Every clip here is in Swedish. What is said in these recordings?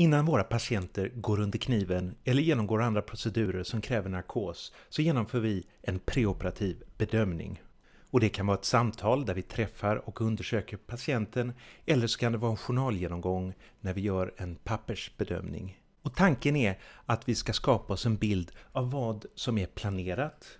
Innan våra patienter går under kniven eller genomgår andra procedurer som kräver narkos så genomför vi en preoperativ bedömning. Och det kan vara ett samtal där vi träffar och undersöker patienten eller så kan det vara en journalgenomgång när vi gör en pappersbedömning. Och tanken är att vi ska skapa oss en bild av vad som är planerat.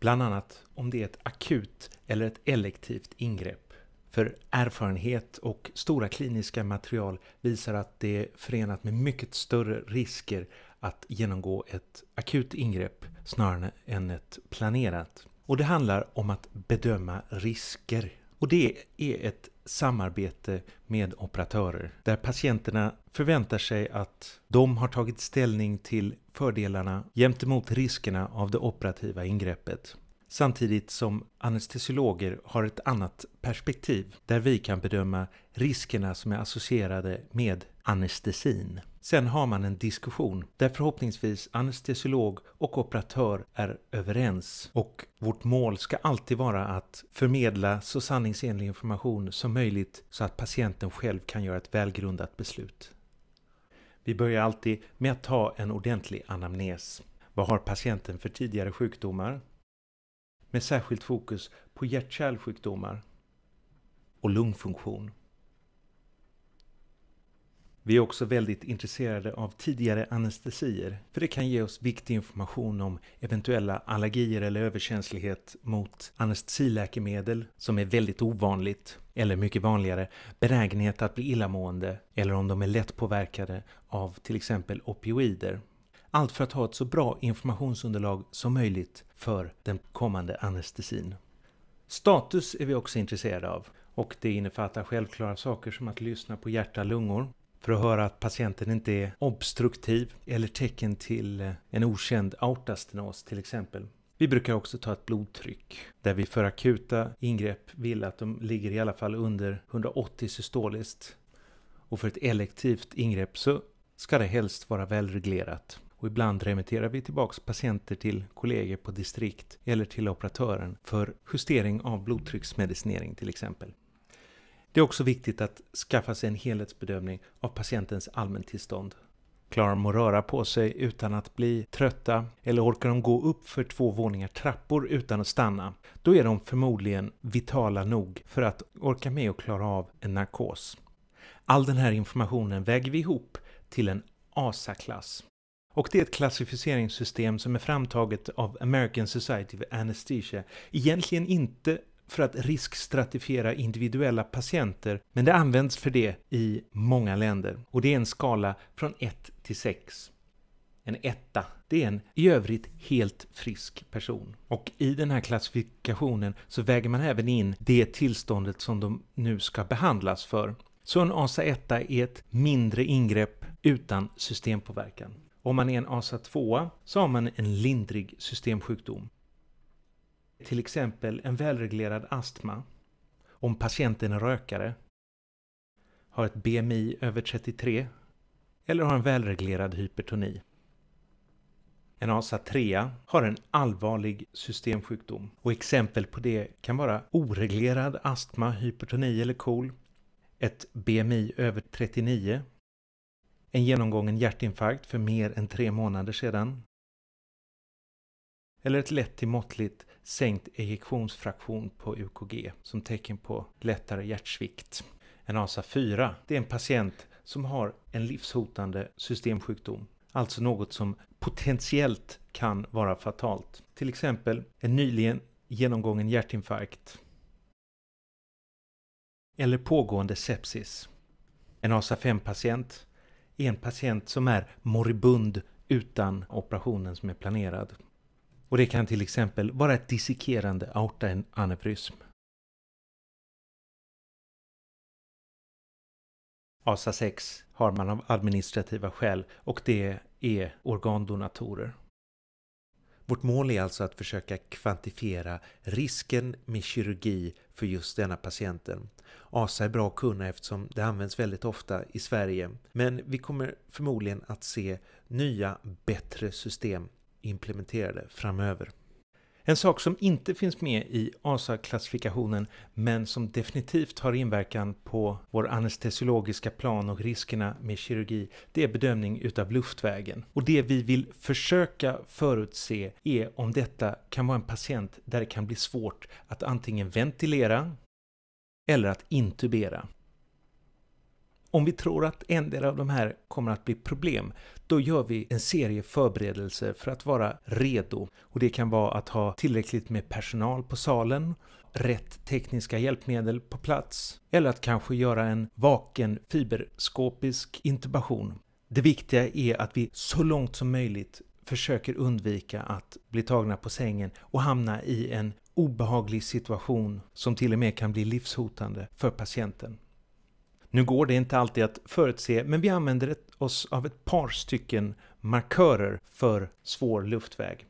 Bland annat om det är ett akut eller ett elektivt ingrepp. För erfarenhet och stora kliniska material visar att det är förenat med mycket större risker att genomgå ett akut ingrepp snarare än ett planerat. Och det handlar om att bedöma risker. Och det är ett samarbete med operatörer där patienterna förväntar sig att de har tagit ställning till fördelarna jämte mot riskerna av det operativa ingreppet samtidigt som anestesiologer har ett annat perspektiv där vi kan bedöma riskerna som är associerade med anestesin. Sen har man en diskussion där förhoppningsvis anestesiolog och operatör är överens och vårt mål ska alltid vara att förmedla så sanningsenlig information som möjligt så att patienten själv kan göra ett välgrundat beslut. Vi börjar alltid med att ta en ordentlig anamnes. Vad har patienten för tidigare sjukdomar? med särskilt fokus på hjärtkärlsjukdomar och lungfunktion. Vi är också väldigt intresserade av tidigare anestesier, för det kan ge oss viktig information om eventuella allergier eller överkänslighet mot anestesiläkemedel, som är väldigt ovanligt, eller mycket vanligare, benägenhet att bli illamående, eller om de är lätt påverkade av till exempel opioider. Allt för att ha ett så bra informationsunderlag som möjligt för den kommande anestesin. Status är vi också intresserade av och det innefattar självklara saker som att lyssna på hjärta och lungor för att höra att patienten inte är obstruktiv eller tecken till eh, en okänd aortastenos till exempel. Vi brukar också ta ett blodtryck där vi för akuta ingrepp vill att de ligger i alla fall under 180 systoliskt och för ett elektivt ingrepp så ska det helst vara välreglerat och ibland remitterar vi tillbaka patienter till kollegor på distrikt eller till operatören för justering av blodtrycksmedicinering till exempel. Det är också viktigt att skaffa sig en helhetsbedömning av patientens allmäntillstånd. Klarar de att röra på sig utan att bli trötta eller orkar de gå upp för två våningar trappor utan att stanna, då är de förmodligen vitala nog för att orka med och klara av en narkos. All den här informationen väger vi ihop till en ASA-klass. Och det är ett klassificeringssystem som är framtaget av American Society of Anesthesia. Egentligen inte för att riskstratifiera individuella patienter, men det används för det i många länder. Och det är en skala från 1 till 6. En etta, det är en i övrigt helt frisk person. Och i den här klassifikationen så väger man även in det tillståndet som de nu ska behandlas för. Så en ASA 1 är ett mindre ingrepp utan systempåverkan. Om man är en ASA2 så har man en lindrig systemsjukdom. Till exempel en välreglerad astma. Om patienten är rökare, har ett BMI över 33 eller har en välreglerad hypertoni. En ASA3 har en allvarlig systemsjukdom och exempel på det kan vara oreglerad astma, hypertoni eller KOL, ett BMI över 39 en genomgången hjärtinfarkt för mer än tre månader sedan. Eller ett lätt till måttligt sänkt ejektionsfraktion på UKG som tecken på lättare hjärtsvikt. En ASA 4, det är en patient som har en livshotande systemsjukdom. Alltså något som potentiellt kan vara fatalt. Till exempel en nyligen genomgången hjärtinfarkt. Eller pågående sepsis. En ASA 5-patient är en patient som är moribund utan operationen som är planerad. Och det kan till exempel vara ett dissekerande aortaaneurism. ASA6 har man av administrativa skäl och det är organdonatorer. Vårt mål är alltså att försöka kvantifiera risken med kirurgi för just denna patienten. ASA är bra att kunna eftersom det används väldigt ofta i Sverige. Men vi kommer förmodligen att se nya, bättre system implementerade framöver. En sak som inte finns med i ASA-klassifikationen men som definitivt har inverkan på vår anestesiologiska plan och riskerna med kirurgi, det är bedömning utav luftvägen. Och det vi vill försöka förutse är om detta kan vara en patient där det kan bli svårt att antingen ventilera eller att intubera. Om vi tror att en del av de här kommer att bli problem, då gör vi en serie förberedelser för att vara redo. Och det kan vara att ha tillräckligt med personal på salen, rätt tekniska hjälpmedel på plats, eller att kanske göra en vaken fiberskopisk intubation. Det viktiga är att vi så långt som möjligt försöker undvika att bli tagna på sängen och hamna i en obehaglig situation som till och med kan bli livshotande för patienten. Nu går det inte alltid att förutse, men vi använder oss av ett par stycken markörer för svår luftväg.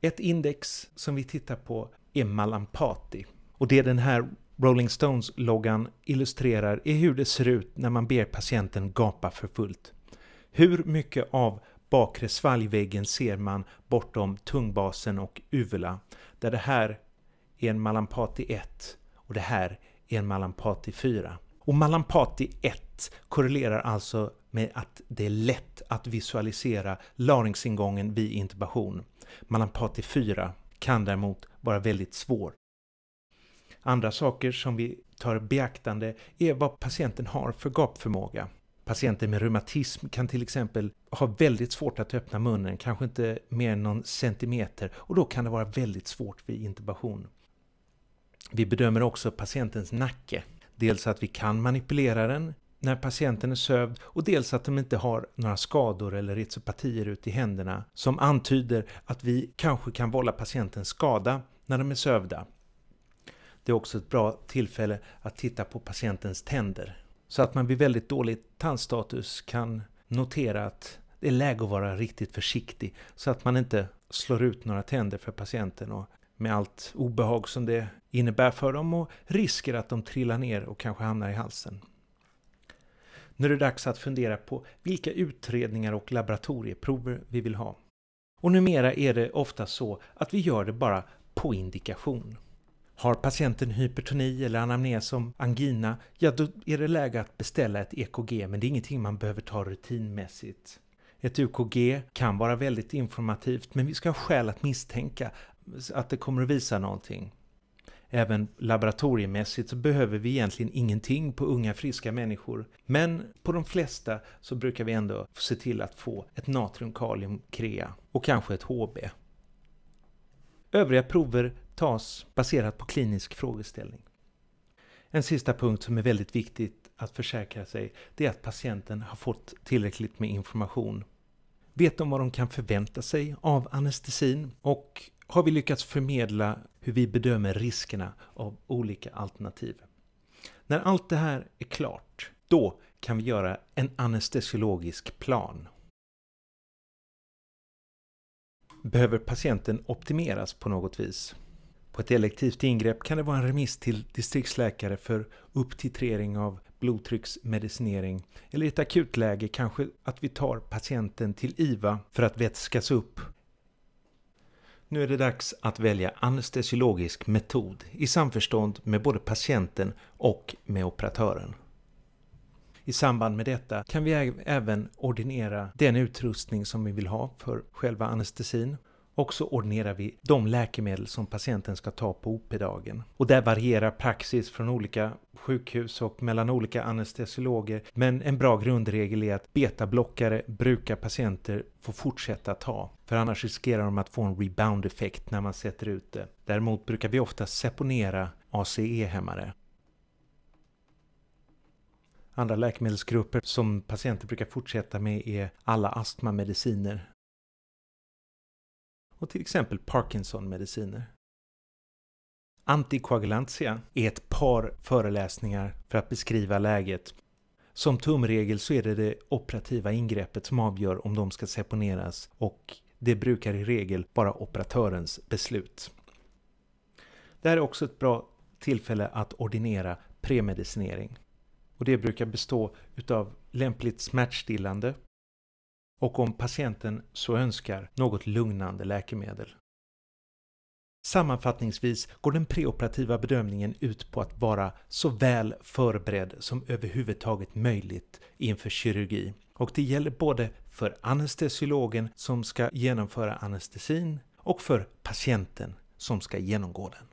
Ett index som vi tittar på är malampati och det den här Rolling Stones-loggan illustrerar är hur det ser ut när man ber patienten gapa för fullt. Hur mycket av bakre svalgväggen ser man bortom tungbasen och uvula, där det här är en malampati 1 och det här är en malampati 4. Och Malampati 1 korrelerar alltså med att det är lätt att visualisera laringsingången vid intubation. Malampati 4 kan däremot vara väldigt svår. Andra saker som vi tar beaktande är vad patienten har för gapförmåga. Patienter med reumatism kan till exempel ha väldigt svårt att öppna munnen, kanske inte mer än någon centimeter och då kan det vara väldigt svårt vid intubation. Vi bedömer också patientens nacke. Dels att vi kan manipulera den när patienten är sövd och dels att de inte har några skador eller retsopatier ute i händerna som antyder att vi kanske kan vålla patienten skada när de är sövda. Det är också ett bra tillfälle att titta på patientens tänder så att man vid väldigt dålig tandstatus kan notera att det är läge att vara riktigt försiktig så att man inte slår ut några tänder för patienten och med allt obehag som det innebär för dem och risker att de trillar ner och kanske hamnar i halsen. Nu är det dags att fundera på vilka utredningar och laboratorieprover vi vill ha. Och numera är det ofta så att vi gör det bara på indikation. Har patienten hypertoni eller anamnes som angina, ja då är det läge att beställa ett EKG men det är ingenting man behöver ta rutinmässigt. Ett UKG kan vara väldigt informativt men vi ska ha skäl att misstänka att det kommer att visa någonting. Även laboratoriemässigt så behöver vi egentligen ingenting på unga friska människor. Men på de flesta så brukar vi ändå se till att få ett natriumkaliumkrea och kanske ett HB. Övriga prover tas baserat på klinisk frågeställning. En sista punkt som är väldigt viktigt att försäkra sig det är att patienten har fått tillräckligt med information. Vet de vad de kan förvänta sig av anestesin och har vi lyckats förmedla hur vi bedömer riskerna av olika alternativ. När allt det här är klart, då kan vi göra en anestesiologisk plan. Behöver patienten optimeras på något vis? På ett elektivt ingrepp kan det vara en remiss till distriktsläkare för upptitrering av blodtrycksmedicinering eller i ett akutläge kanske att vi tar patienten till IVA för att vätskas upp nu är det dags att välja anestesiologisk metod i samförstånd med både patienten och med operatören. I samband med detta kan vi även ordinera den utrustning som vi vill ha för själva anestesin och så ordinerar vi de läkemedel som patienten ska ta på OP-dagen. Och där varierar praxis från olika sjukhus och mellan olika anestesiologer. Men en bra grundregel är att betablockare brukar patienter få fortsätta ta. För annars riskerar de att få en rebound-effekt när man sätter ut det. Däremot brukar vi ofta seponera ACE-hämmare. Andra läkemedelsgrupper som patienter brukar fortsätta med är alla astmamediciner och till exempel Parkinson-mediciner. Antikoagulantia är ett par föreläsningar för att beskriva läget. Som tumregel så är det det operativa ingreppet som avgör om de ska seponeras och det brukar i regel vara operatörens beslut. Det här är också ett bra tillfälle att ordinera premedicinering. Och det brukar bestå utav lämpligt smärtstillande och om patienten så önskar något lugnande läkemedel. Sammanfattningsvis går den preoperativa bedömningen ut på att vara så väl förberedd som överhuvudtaget möjligt inför kirurgi. Och det gäller både för anestesiologen som ska genomföra anestesin och för patienten som ska genomgå den.